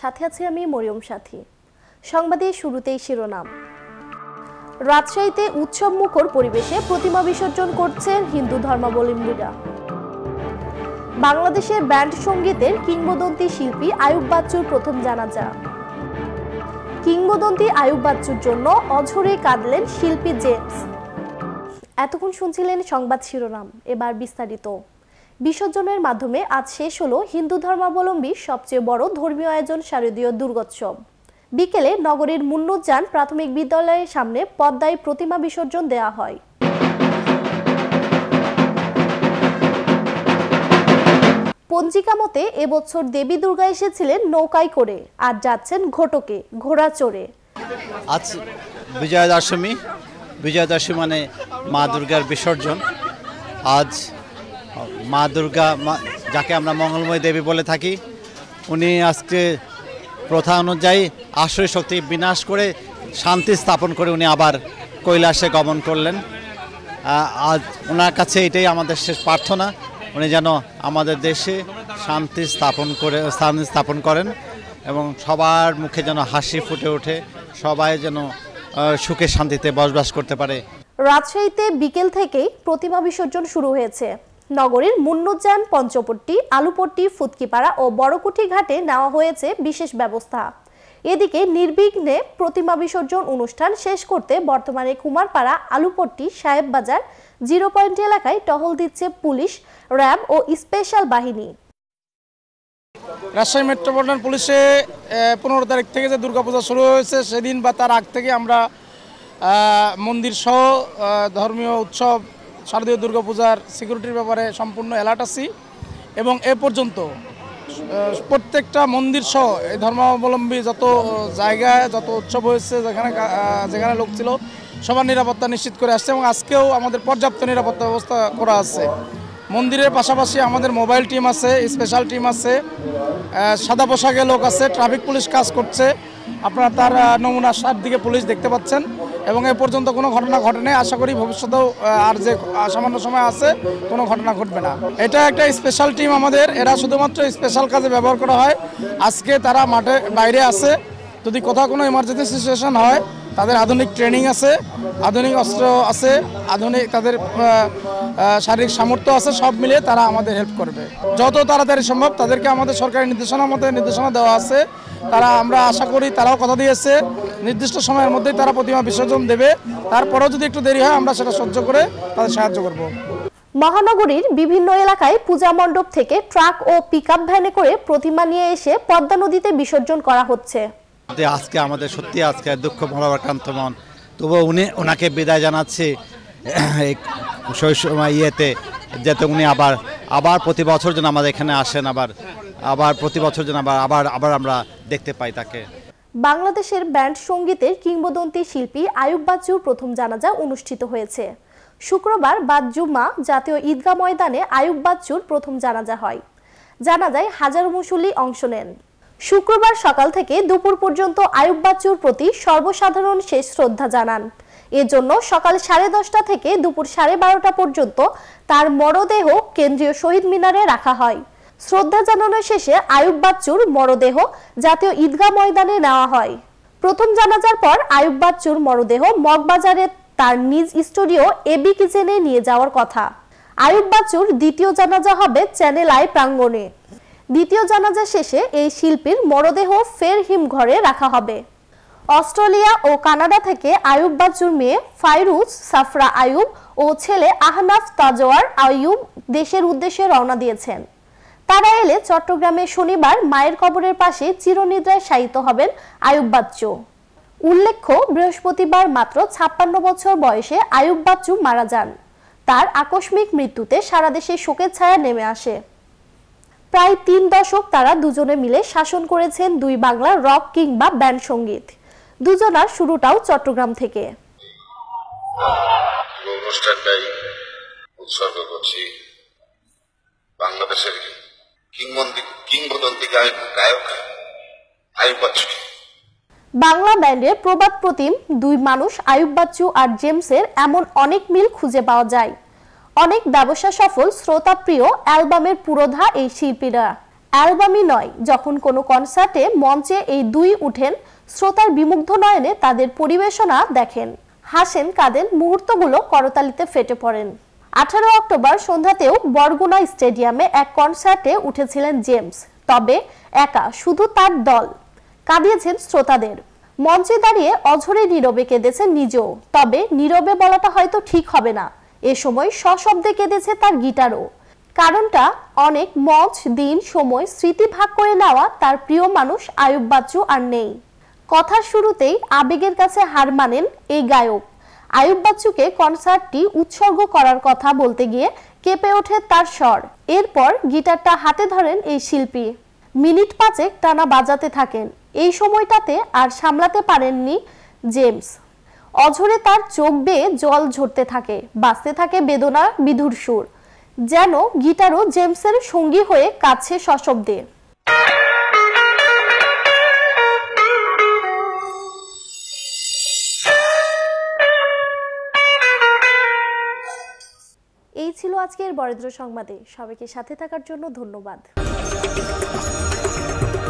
সাথে আছি আমি মরিয়ম সাথী সংবাদে শুরুতেই শিরোনাম রাজশাহীতে উৎসব মুখর পরিবেশে প্রতিমা বিসর্জন করছেন হিন্দু ধর্মাবলম্বীরা বাংলাদেশের ব্যান্ড সঙ্গীতের কিংবদন্তি শিল্পী আয়ুব বাচ্চুর প্রথম জানাজা কিংবদন্তি আয়ুব বাচ্চুর জন্য অঝরে কাঁদলেন শিল্পী জেমস এতক্ষণ শুনছিলেন সংবাদ শিরোনাম এবার বিস্তারিত বিসর্জনের মাধ্যমে আজ শেষ হলো হিন্দু ধর্মাবলম্বী সবচেয়ে বড় ধর্মীয় আয়োজন শারদীয় দুর্গোৎসব বিকেলে নগরীর মুন্নুজান প্রাথমিক বিদ্যালয়ের সামনে পদ্মায় প্রতিমা বিসর্জন দেয়া হয় পঞ্জিকা মতে এবছর দেবী দুর্গা এসেছিলেন নৌকায় করে আর যাচ্ছেন ঘটকে ঘোড়া চড়ে আজ বিজয়া দশমী বিজয়া দশমী মানে মা দুর্গার বিসর্জন আজ মা দুর্গা যাকে আমরা মঙ্গলময় দেবী বলে থাকি উনি আজকে প্রথা অনুযায়ী আশ্রয় শক্তি বিনাশ করে শান্তি স্থাপন করে উনি আবার কৈলাসে গমন করলেন আজ ওনার কাছে এটাই আমাদের শেষ প্রার্থনা উনি যেন আমাদের দেশে শান্তি স্থাপন করে শান্তি স্থাপন করেন এবং সবার মুখে যেন হাসি ফুটে ওঠে সবাই যেন সুখে শান্তিতে বসবাস করতে পারে রাজশাহীতে বিকেল থেকেই প্রতিমা বিসর্জন শুরু হয়েছে নগরীর মুন্নুজ্জান পঞ্চপট্টি আলুপট্টি ফুতকিপাড়া ও বড়কুঠি ঘাটে নেওয়া হয়েছে বিশেষ ব্যবস্থা এদিকে নির্বিঘ্নে প্রতিমা বিসর্জন অনুষ্ঠান শেষ করতে বর্তমানে কুমারপাড়া আলুপট্টি সাহেববাজার জিরো পয়েন্ট এলাকায় টহল দিচ্ছে পুলিশ র্যাব ও স্পেশাল বাহিনী রাজশাহী মেট্রোপলিটন পুলিশে পনেরো তারিখ থেকে যে দুর্গাপূজা শুরু হয়েছে সেদিন বা তার আগ থেকে আমরা মন্দির সহ ধর্মীয় উৎসব শারদীয় দুর্গাপূজার সিকিউরিটির ব্যাপারে সম্পূর্ণ অ্যালার্ট আছি এবং এ পর্যন্ত প্রত্যেকটা মন্দির সহ এই ধর্মাবলম্বী যত জায়গায় যত উৎসব হয়েছে যেখানে যেখানে লোক ছিল সবার নিরাপত্তা নিশ্চিত করে আসছে এবং আজকেও আমাদের পর্যাপ্ত নিরাপত্তা ব্যবস্থা করা আছে মন্দিরের পাশাপাশি আমাদের মোবাইল টিম আছে স্পেশাল টিম আছে সাদা পোশাকে লোক আছে ট্রাফিক পুলিশ কাজ করছে আপনারা তার নমুনা সার দিকে পুলিশ দেখতে পাচ্ছেন এবং এ পর্যন্ত কোনো ঘটনা ঘটেনি আশা করি ভবিষ্যতেও আর যে সামান্য সময় আছে কোনো ঘটনা ঘটবে না এটা একটা স্পেশাল টিম আমাদের এরা শুধুমাত্র স্পেশাল কাজে ব্যবহার করা হয় আজকে তারা মাঠে বাইরে আছে যদি কোথাও কোনো ইমার্জেন্সি সিচুয়েশন হয় তাদের আধুনিক ট্রেনিং আছে আধুনিক অস্ত্র আছে আধুনিক তাদের শারীরিক সামর্থ্য আছে সব মিলিয়ে তারা আমাদের হেল্প করবে যত তাড়াতাড়ি সম্ভব তাদেরকে আমাদের সরকারি নির্দেশনা মতো নির্দেশনা দেওয়া আছে তারা আমরা আশা করি তারাও কথা দিয়েছে নির্দিষ্ট সময়ের মধ্যেই তারা প্রতিমা বিসর্জন দেবে তারপরেও যদি একটু দেরি হয় আমরা সেটা সহ্য করে তাদের সাহায্য করব মহানগরীর বিভিন্ন এলাকায় পূজা মণ্ডপ থেকে ট্রাক ও আপ ভ্যানে করে প্রতিমা নিয়ে এসে পদ্মা নদীতে বিসর্জন করা হচ্ছে যে আজকে আমাদের সত্যি আজকে দুঃখ মনোবাক্রান্ত মন তবুও উনি ওনাকে বিদায় জানাচ্ছি শৈশব ইয়েতে যাতে উনি আবার আবার প্রতি বছর যেন আমাদের এখানে আসেন আবার আবার প্রতি বছর যেন আবার আবার আবার আমরা দেখতে পাই তাকে বাংলাদেশের ব্যান্ড সঙ্গীতের কিংবদন্তি শিল্পী আয়ুব বাচ্চুর প্রথম জানাজা অনুষ্ঠিত হয়েছে শুক্রবার বাদ জুম্মা জাতীয় ঈদগাহ ময়দানে আয়ুব বাচ্চুর প্রথম জানাজা হয় জানাজায় হাজার মুসল্লি অংশ নেন শুক্রবার সকাল থেকে দুপুর পর্যন্ত আয়ুব বাচ্চুর প্রতি সর্বসাধারণ শেষ শ্রদ্ধা জানান এজন্য সকাল সাড়ে দশটা থেকে দুপুর সাড়ে বারোটা পর্যন্ত তার মরদেহ কেন্দ্রীয় শহীদ মিনারে রাখা হয় শ্রদ্ধা জানানোর শেষে আয়ুব বাচ্চুর মরদেহ জাতীয় ঈদগাহ ময়দানে নেওয়া হয় প্রথম জানাজার পর আয়ুব বাচ্চুর মরদেহ মগবাজারে তার নিজ স্টুডিও এবি কিচেনে নিয়ে যাওয়ার কথা আয়ুব বাচ্চুর দ্বিতীয় জানাজা হবে চ্যানেল আই প্রাঙ্গণে দ্বিতীয় জানাজা শেষে এই শিল্পীর মরদেহ ফের হিমঘরে রাখা হবে অস্ট্রেলিয়া ও কানাডা থেকে আয়ুব বাচ্চুর মেয়ে ফাইরুজ সাফরা আয়ুব ও ছেলে আহনাফ তাজোয়ার আয়ুব দেশের উদ্দেশ্যে রওনা দিয়েছেন তারা এলে চট্টগ্রামে শনিবার মায়ের কবরের পাশে চিরনিদ্রায় শায়িত হবেন আয়ুব বাচ্চু উল্লেখ্য বৃহস্পতিবার মাত্র ছাপ্পান্ন বছর বয়সে আয়ুব বাচ্চু মারা যান তার আকস্মিক মৃত্যুতে সারা দেশে শোকের ছায়া নেমে আসে প্রায় তিন দশক তারা দুজনে মিলে শাসন করেছেন দুই বাংলার রক কিংবা ব্যান্ড সঙ্গীত দুজনার শুরুটাও চট্টগ্রাম থেকে অনুষ্ঠানটাই উৎসর্গ করছি বাংলাদেশের কিংবদন্তি গায়ক আয়ুব বাংলা ব্যান্ডের প্রবাদ প্রতিম দুই মানুষ আয়ুব বাচ্চু আর জেমসের এমন অনেক মিল খুঁজে পাওয়া যায় অনেক ব্যবসা সফল শ্রোতাপ্রিয় অ্যালবামের পুরোধা এই শিল্পীরা অ্যালবামই নয় যখন কোনো কনসার্টে মঞ্চে এই দুই উঠেন শ্রোতার বিমুগ্ধ নয়নে তাদের পরিবেশনা দেখেন হাসেন কাঁদেন মুহূর্তগুলো করতালিতে ফেটে পড়েন আঠারো অক্টোবর সন্ধ্যাতেও বরগুনা স্টেডিয়ামে এক কনসার্টে উঠেছিলেন জেমস তবে একা শুধু তার দল কাঁদিয়েছেন শ্রোতাদের মঞ্চে দাঁড়িয়ে অঝরে নীরবে কেঁদেছেন নিজেও তবে নীরবে বলাটা হয়তো ঠিক হবে না এ সময় সশব্দে কেঁদেছে তার গিটারও কারণটা অনেক মঞ্চ দিন সময় স্মৃতি ভাগ করে নেওয়া তার প্রিয় মানুষ আয়ুব বাচ্চু আর নেই কথার শুরুতেই আবেগের কাছে হার মানেন এই গায়ক আয়ুব বাচ্চুকে কনসার্টটি উৎসর্গ করার কথা বলতে গিয়ে কেঁপে ওঠে তার স্বর এরপর গিটারটা হাতে ধরেন এই শিল্পী মিনিট পাঁচেক টানা বাজাতে থাকেন এই সময়টাতে আর সামলাতে পারেননি জেমস অঝরে তার চোখ বেয়ে জল ঝরতে থাকে বাঁচতে থাকে বেদনা বিধুর সুর যেন গিটারও জেমসের সঙ্গী হয়ে কাছে সশব্দে এই ছিল আজকের বরেন্দ্র সংবাদে সবাইকে সাথে থাকার জন্য ধন্যবাদ